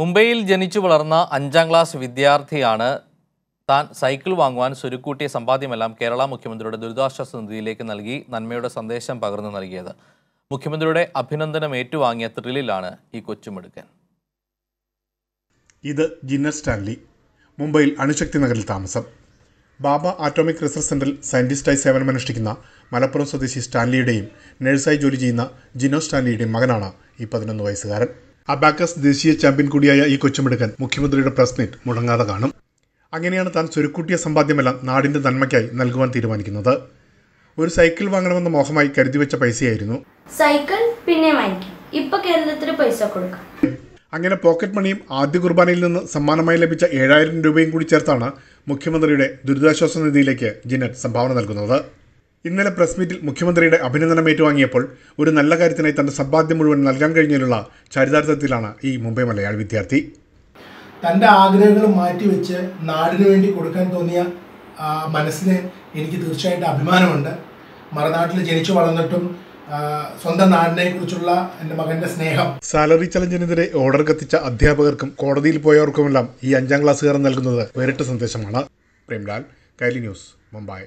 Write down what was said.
മുംബൈയിൽ ജനിച്ചു വളർന്ന അഞ്ചാം ക്ലാസ് വിദ്യാർത്ഥിയാണ് താൻ സൈക്കിൾ വാങ്ങുവാൻ സ്വരുക്കൂട്ടിയ സമ്പാദ്യമെല്ലാം കേരള മുഖ്യമന്ത്രിയുടെ ദുരിതാശ്വാസ നിധിയിലേക്ക് നൽകി നന്മയുടെ സന്ദേശം പകർന്നു നൽകിയത് മുഖ്യമന്ത്രിയുടെ അഭിനന്ദനം ഏറ്റുവാങ്ങിയ ത്രില്ലിലാണ് ഈ കൊച്ചുമെടുക്കൻ ഇത് ജിന്നസ് സ്റ്റാൻലി മുംബൈയിൽ അണുശക്തി നഗറിൽ താമസം ബാബ ആറ്റോമിക് റിസർച്ച് സെൻറ്ററിൽ സയൻറ്റിസ്റ്റായി സേവനമനുഷ്ഠിക്കുന്ന മലപ്പുറം സ്വദേശി സ്റ്റാൻലിയുടെയും നഴ്സായി ജോലി ചെയ്യുന്ന ജിനോ സ്റ്റാൻലിയുടെയും മകനാണ് ഈ പതിനൊന്ന് വയസ്സുകാരൻ അബാക്കസ് ദേശീയ ചാമ്പ്യൻ കൂടിയായ ഈ കൊച്ചുമിടുക്കൻ മുഖ്യമന്ത്രിയുടെ പ്രസ് മീറ്റ് മുടങ്ങാതെ കാണും അങ്ങനെയാണ് താൻ ചുരുക്കൂട്ടിയ സമ്പാദ്യമെല്ലാം നാടിന്റെ നന്മയ്ക്കായി നൽകുവാൻ തീരുമാനിക്കുന്നത് ഒരു സൈക്കിൾ വാങ്ങണമെന്ന് മോഹമായി കരുതി വെച്ച പൈസയായിരുന്നു സൈക്കിൾ പിന്നെ വാങ്ങിക്കും പൈസ കൊടുക്കാം അങ്ങനെ പോക്കറ്റ് മണിയും ആദ്യ കുർബാനയിൽ നിന്ന് സമ്മാനമായി ലഭിച്ച ഏഴായിരം രൂപയും കൂടി ചേർത്താണ് മുഖ്യമന്ത്രിയുടെ ദുരിതാശ്വാസ നിധിയിലേക്ക് ജിനറ്റ് സംഭാവന നൽകുന്നത് ഇന്നലെ പ്രസ് മീറ്റിൽ മുഖ്യമന്ത്രിയുടെ അഭിനന്ദനം ഏറ്റുവാങ്ങിയപ്പോൾ ഒരു നല്ല കാര്യത്തിനായി തന്റെ സമ്പാദ്യം മുഴുവൻ നൽകാൻ കഴിഞ്ഞതിലുള്ള ചരിതാർത്ഥത്തിലാണ് ഈ മുംബൈ മലയാളി വിദ്യാർത്ഥി തൻ്റെ ആഗ്രഹങ്ങൾ മാറ്റിവെച്ച് നാടിനു വേണ്ടി കൊടുക്കാൻ തോന്നിയ മനസ്സിന് എനിക്ക് തീർച്ചയായിട്ടും അഭിമാനമുണ്ട് മറുനാട്ടിൽ ജനിച്ചു വളർന്നിട്ടും സ്വന്തം നാടിനെ കുറിച്ചുള്ള എൻ്റെ മകന്റെ സ്നേഹം സാലറി ചലഞ്ചിനെതിരെ ഓർഡർ കത്തിച്ച അധ്യാപകർക്കും കോടതിയിൽ പോയവർക്കുമെല്ലാം ഈ അഞ്ചാം ക്ലാസ്സുകാരൻ നൽകുന്നത് വേറിട്ട സന്ദേശമാണ് പ്രേംലാൽ കൈലി ന്യൂസ് മുംബൈ